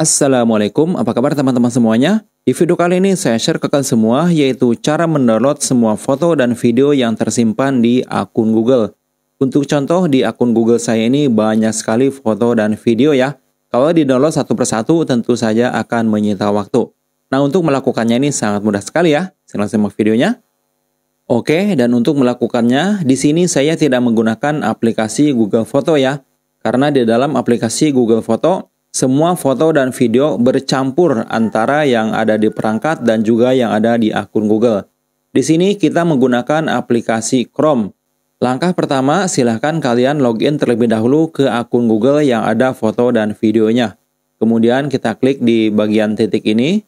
Assalamualaikum, apa kabar teman-teman semuanya? Di video kali ini saya share ke kalian semua yaitu cara mendownload semua foto dan video yang tersimpan di akun Google. Untuk contoh di akun Google saya ini banyak sekali foto dan video ya. Kalau di-download satu persatu tentu saja akan menyita waktu. Nah untuk melakukannya ini sangat mudah sekali ya. Silahkan simak videonya. Oke, dan untuk melakukannya, di sini saya tidak menggunakan aplikasi Google Foto ya. Karena di dalam aplikasi Google Foto, semua foto dan video bercampur antara yang ada di perangkat dan juga yang ada di akun Google. Di sini kita menggunakan aplikasi Chrome. Langkah pertama, silahkan kalian login terlebih dahulu ke akun Google yang ada foto dan videonya. Kemudian kita klik di bagian titik ini.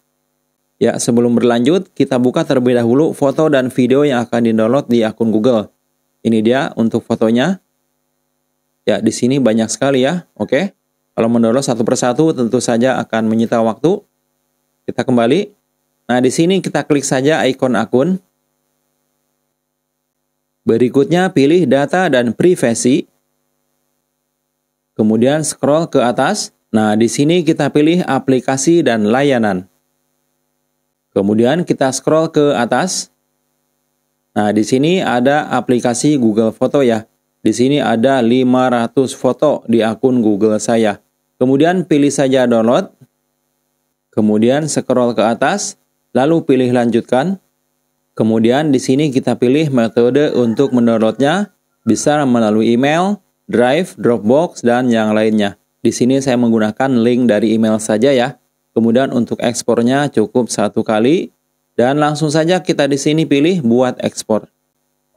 Ya, sebelum berlanjut, kita buka terlebih dahulu foto dan video yang akan di-download di akun Google. Ini dia untuk fotonya. Ya, di sini banyak sekali ya. Oke. Kalau mendownload satu persatu tentu saja akan menyita waktu. Kita kembali. Nah, di sini kita klik saja ikon akun. Berikutnya pilih data dan privasi. Kemudian scroll ke atas. Nah, di sini kita pilih aplikasi dan layanan. Kemudian kita scroll ke atas. Nah, di sini ada aplikasi Google Foto ya. Di sini ada 500 foto di akun Google saya. Kemudian pilih saja download. Kemudian scroll ke atas, lalu pilih lanjutkan. Kemudian di sini kita pilih metode untuk mendownloadnya, bisa melalui email, drive, Dropbox, dan yang lainnya. Di sini saya menggunakan link dari email saja ya. Kemudian untuk ekspornya cukup satu kali. Dan langsung saja kita di sini pilih buat ekspor.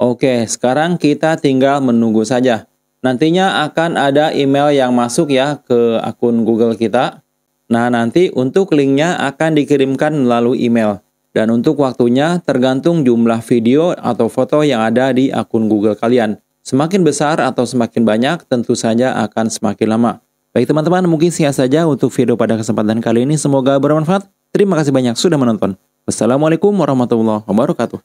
Oke, sekarang kita tinggal menunggu saja. Nantinya akan ada email yang masuk ya ke akun Google kita. Nah, nanti untuk linknya akan dikirimkan melalui email. Dan untuk waktunya tergantung jumlah video atau foto yang ada di akun Google kalian. Semakin besar atau semakin banyak tentu saja akan semakin lama. Baik teman-teman, mungkin sekian saja untuk video pada kesempatan kali ini. Semoga bermanfaat. Terima kasih banyak sudah menonton. Wassalamualaikum warahmatullahi wabarakatuh.